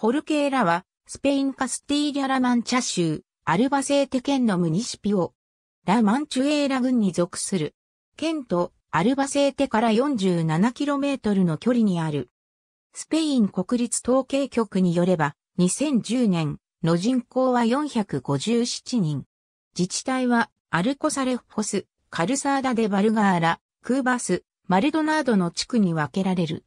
ホルケーラは、スペインカスティーリャ・ラマンチャ州、アルバセーテ県のムニシピオ。ラ・マンチュエーラ郡に属する。県とアルバセーテから 47km の距離にある。スペイン国立統計局によれば、2010年の人口は457人。自治体は、アルコサレフォス、カルサーダ・デ・バルガーラ、クーバス、マルドナードの地区に分けられる。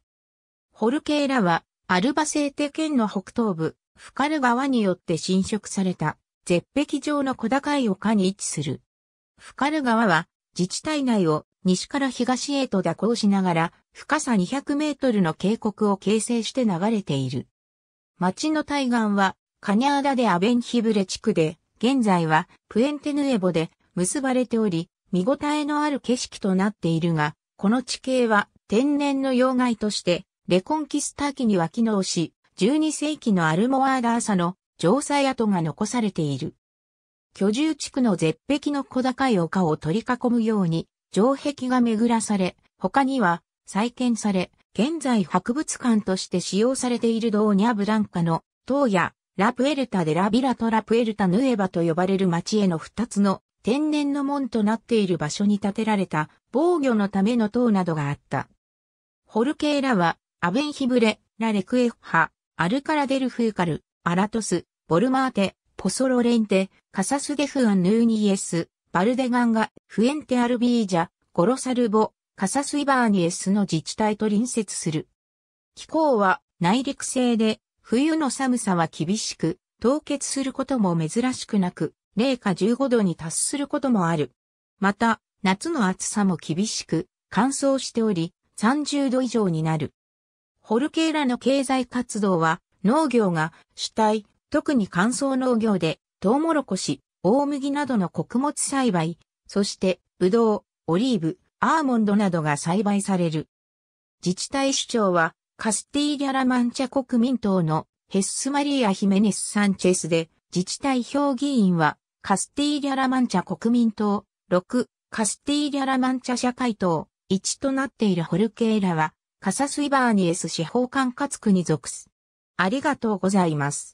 ホルケーラは、アルバセーテ県の北東部、フカル川によって侵食された、絶壁状の小高い丘に位置する。フカル川は、自治体内を西から東へと蛇行しながら、深さ200メートルの渓谷を形成して流れている。町の対岸は、カニャーダでアベンヒブレ地区で、現在はプエンテヌエボで結ばれており、見応えのある景色となっているが、この地形は天然の要害としてレコンキスター期には機能し、12世紀のアルモアーダーサの城塞跡が残されている。居住地区の絶壁の小高い丘を取り囲むように、城壁が巡らされ、他には再建され、現在博物館として使用されているドーニャブランカの塔やラプエルタデ・ラビラとラプエルタヌエバと呼ばれる町への二つの天然の門となっている場所に建てられた防御のための塔などがあった。ホルケーラはアベンヒブレ、ラレクエッハ、アルカラデルフーカル、アラトス、ボルマーテ、ポソロレンテ、カサスデフアンヌーニエス、バルデガンガ、フエンテアルビージャ、ゴロサルボ、カサスイバーニエスの自治体と隣接する。気候は内陸性で、冬の寒さは厳しく、凍結することも珍しくなく、零下15度に達することもある。また、夏の暑さも厳しく、乾燥しており、30度以上になる。ホルケーラの経済活動は農業が主体、特に乾燥農業で、トウモロコシ、大麦などの穀物栽培、そして、ブドウ、オリーブ、アーモンドなどが栽培される。自治体首長は、カスティーリャラマンチャ国民党のヘッスマリア・ヒメネス・サンチェスで、自治体評議員は、カスティーリャラマンチャ国民党、6、カスティーリャラマンチャ社会党、1となっているホルケーラは、カサスイバーニエス司法管轄区に属す。ありがとうございます。